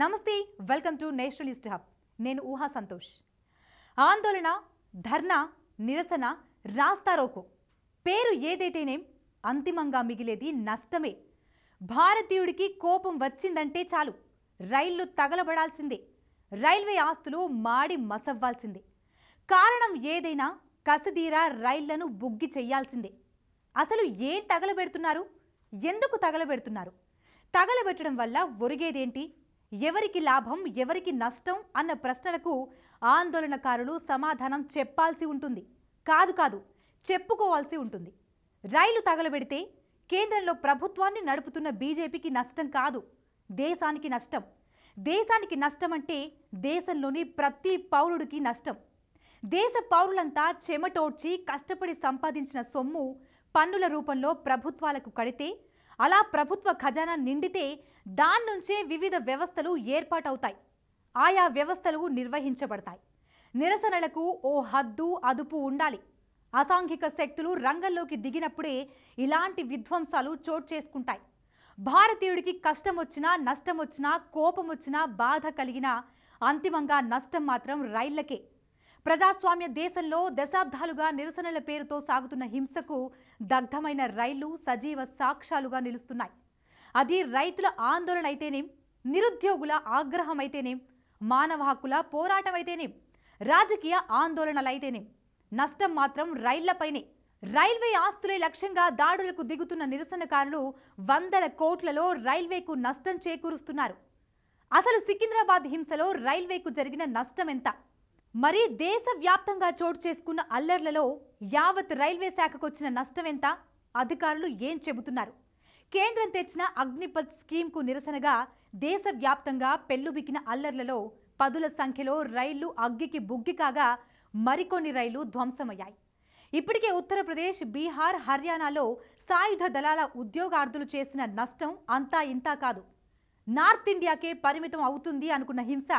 నమస్తే welcome to Nationalist hub నేను ఊహా సంతోష్ ఆందోళన ధర్నా నిరసన రాస్తారోకో పేరు ఏదైతేనేం అంతిమంగా మిగిలేది నష్టమే భారతీయుడికి కోపం వచ్చిందంటే చాలు రైళ్లు తగలబడాల్సిందే రైల్వే ఆస్తులు మాడి మసవ్వాల్సిందే కారణం ఏదైనా కసదీరా రైళ్లను బుగ్గి చెయ్యాల్సిందే అసలు ఏం తగలబెడుతున్నారు ఎందుకు తగలబెడుతున్నారు తగలబెట్టడం వల్ల ఒరిగేదేంటి ఎవరికి లాభం ఎవరికి నష్టం అన్న ప్రశ్నలకు ఆందోళనకారులు సమాధానం చెప్పాల్సి ఉంటుంది కాదు కాదు చెప్పుకోవాల్సి ఉంటుంది రైలు తగలబెడితే కేంద్రంలో ప్రభుత్వాన్ని నడుపుతున్న బీజేపీకి నష్టం కాదు దేశానికి నష్టం దేశానికి నష్టం అంటే దేశంలోని ప్రతి పౌరుడికి నష్టం దేశ పౌరులంతా చెమటోడ్చి కష్టపడి సంపాదించిన సొమ్ము పన్నుల రూపంలో ప్రభుత్వాలకు కడితే అలా ప్రభుత్వ ఖజానా నిండితే దాని నుంచే వివిధ వ్యవస్థలు ఏర్పాటవుతాయి ఆయా వ్యవస్థలు నిర్వహించబడతాయి నిరసనలకు ఓ హద్దు అదుపు ఉండాలి అసాంఘిక శక్తులు రంగంలోకి దిగినప్పుడే ఇలాంటి విధ్వంసాలు చోటు చేసుకుంటాయి భారతీయుడికి కష్టం వచ్చినా నష్టం వచ్చినా కోపం వచ్చినా బాధ కలిగినా అంతిమంగా నష్టం మాత్రం రైళ్లకే ప్రజాస్వామ్య దేశంలో దశాబ్దాలుగా నిరసనల పేరుతో సాగుతున్న హింసకు దగ్ధమైన రైళ్లు సజీవ సాక్ష్యాలుగా నిలుస్తున్నాయి అది రైతుల ఆందోళన అయితేనేం నిరుద్యోగుల ఆగ్రహం అయితేనేం మానవ హక్కుల పోరాటం అయితేనేం రాజకీయ ఆందోళనలైతేనేం నష్టం మాత్రం రైళ్లపైనే రైల్వే ఆస్తులే లక్ష్యంగా దాడులకు దిగుతున్న నిరసనకారులు వందల కోట్లలో రైల్వేకు నష్టం చేకూరుస్తున్నారు అసలు సికింద్రాబాద్ హింసలో రైల్వేకు జరిగిన నష్టం ఎంత మరి దేశవ్యాప్తంగా చోటు చేసుకున్న అల్లర్లలో యావత్ రైల్వే శాఖకొచ్చిన నష్టం ఎంత అధికారులు ఏం చెబుతున్నారు కేంద్రం తెచ్చిన అగ్నిపథ్ స్కీమ్కు నిరసనగా దేశవ్యాప్తంగా పెళ్లుబికిన అల్లర్లలో పదుల సంఖ్యలో రైళ్లు అగ్గికి బుగ్గి కాగా మరికొన్ని రైళ్లు ధ్వంసమయ్యాయి ఇప్పటికే ఉత్తరప్రదేశ్ బీహార్ హర్యానాలో సాయుధ దళాల ఉద్యోగార్థులు చేసిన నష్టం అంతా ఇంతా కాదు నార్త్ ఇండియాకే పరిమితం అవుతుంది అనుకున్న హింస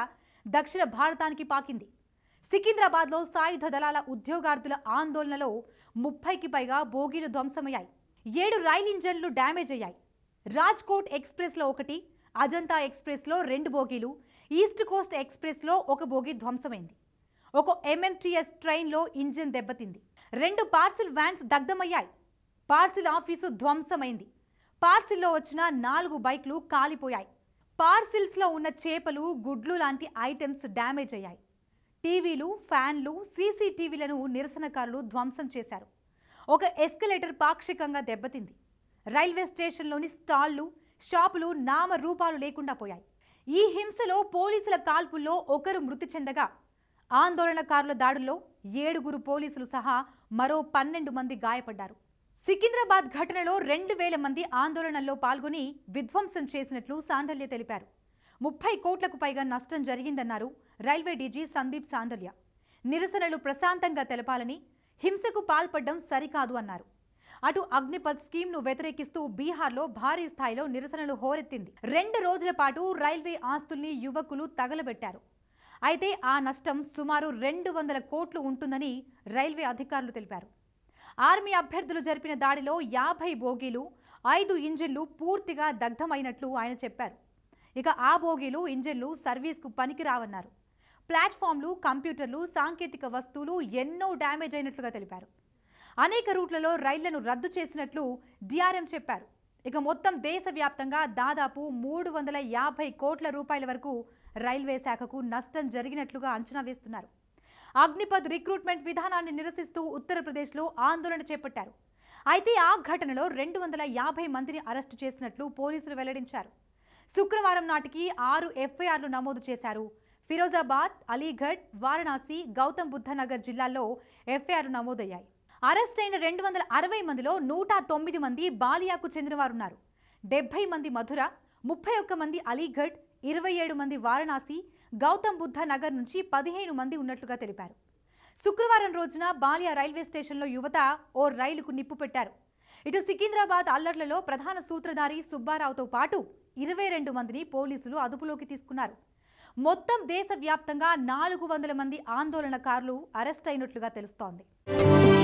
దక్షిణ భారతానికి పాకింది సికింద్రాబాద్లో సాయుధ దళాల ఉద్యోగార్థుల ఆందోళనలో ముప్పైకి పైగా బోగీలు ధ్వంసమయ్యాయి ఏడు రైల్ ఇంజన్లు డ్యామేజ్ అయ్యాయి రాజ్కోట్ ఎక్స్ప్రెస్లో ఒకటి అజంతా ఎక్స్ప్రెస్లో రెండు బోగీలు ఈస్ట్ కోస్ట్ ఎక్స్ప్రెస్లో ఒక బోగి ధ్వంసమైంది ఒక ఎంఎంటీఎస్ ట్రైన్లో ఇంజిన్ దెబ్బతింది రెండు పార్సిల్ వ్యాన్స్ దగ్ధమయ్యాయి పార్సిల్ ఆఫీసు ధ్వంసమైంది పార్సిల్లో వచ్చిన నాలుగు బైక్లు కాలిపోయాయి పార్సిల్స్లో ఉన్న చేపలు గుడ్లు లాంటి ఐటమ్స్ డ్యామేజ్ అయ్యాయి టీవీలు ఫ్యాన్లు సీసీటీవీలను నిరసనకారులు ధ్వంసం చేశారు ఒక ఎస్కలేటర్ పాక్షికంగా దెబ్బతింది రైల్వే స్టేషన్లోని స్టాళ్లు షాపులు నామరూపాలు లేకుండా పోయాయి ఈ హింసలో పోలీసుల కాల్పుల్లో ఒకరు మృతి చెందగా ఆందోళనకారుల దాడుల్లో ఏడుగురు పోలీసులు సహా మరో పన్నెండు మంది గాయపడ్డారు సికింద్రాబాద్ ఘటనలో రెండు వేల మంది ఆందోళనల్లో పాల్గొని విధ్వంసం చేసినట్లు సాండల్య తెలిపారు ముప్పై కోట్లకు పైగా నష్టం జరిగిందన్నారు రైల్వే డీజీ సందీప్ సాండల్య నిరసనలు ప్రశాంతంగా తెలపాలని హింసకు పాల్పడడం సరికాదు అన్నారు అటు అగ్నిపథ్ స్కీమ్ ను వ్యతిరేకిస్తూ బీహార్లో భారీ స్థాయిలో నిరసనలు హోరెత్తింది రెండు రోజుల పాటు రైల్వే ఆస్తుల్ని యువకులు తగలబెట్టారు అయితే ఆ నష్టం సుమారు రెండు వందల కోట్లు ఉంటుందని రైల్వే అధికారులు తెలిపారు ఆర్మీ అభ్యర్థులు జరిపిన దాడిలో యాభై బోగీలు ఐదు ఇంజిన్లు పూర్తిగా దగ్ధమైనట్లు ఆయన చెప్పారు ఇక ఆ బోగీలు ఇంజిన్లు సర్వీస్కు పనికిరావన్నారు ప్లాట్ఫామ్లు కంప్యూటర్లు సాంకేతిక వస్తువులు ఎన్నో డ్యామేజ్ అయినట్లుగా తెలిపారు అనేక రూట్లలో రైళ్లను రద్దు చేసినట్లు డిఆర్ఎం చెప్పారు ఇక మొత్తం దేశవ్యాప్తంగా దాదాపు మూడు వందల యాభై కోట్ల రూపాయల వరకు రైల్వే శాఖకు నష్టం జరిగినట్లుగా అంచనా వేస్తున్నారు అగ్నిపథ్ రిక్రూట్మెంట్ విధానాన్ని నిరసిస్తూ ఉత్తరప్రదేశ్లో ఆందోళన చేపట్టారు అయితే ఆ ఘటనలో రెండు వందల యాభై మందిని అరెస్టు చేసినట్లు పోలీసులు వెల్లడించారు శుక్రవారం నాటికి ఆరు ఎఫ్ఐఆర్లు నమోదు చేశారు ఫిరోజాబాద్ అలీఘడ్ వారణాసి గౌతమ్ బుద్ధ నగర్ జిల్లాల్లో ఎఫ్ఐఆర్ నమోదయ్యాయి అరెస్ట్ అయిన రెండు వందల అరవై మందిలో నూట తొమ్మిది మంది బాలియాకు చెందినవారున్నారు డెబ్బై మంది మధుర ముప్పై ఒక్క మంది అలీఘడ్ ఇరవై ఏడు మంది వారణాసి గౌతమ్ బుద్ధ నగర్ నుంచి పదిహేను మంది ఉన్నట్లుగా తెలిపారు శుక్రవారం రోజున బాలియా రైల్వే స్టేషన్లో యువత ఓ రైలుకు నిప్పు పెట్టారు ఇటు సికింద్రాబాద్ అల్లర్లలో ప్రధాన సూత్రధారి సుబ్బారావుతో పాటు ఇరవై రెండు మందిని పోలీసులు అదుపులోకి తీసుకున్నారు మొత్తం దేశవ్యాప్తంగా నాలుగు వందల మంది ఆందోళనకారులు అరెస్ట్ అయినట్లుగా తెలుస్తోంది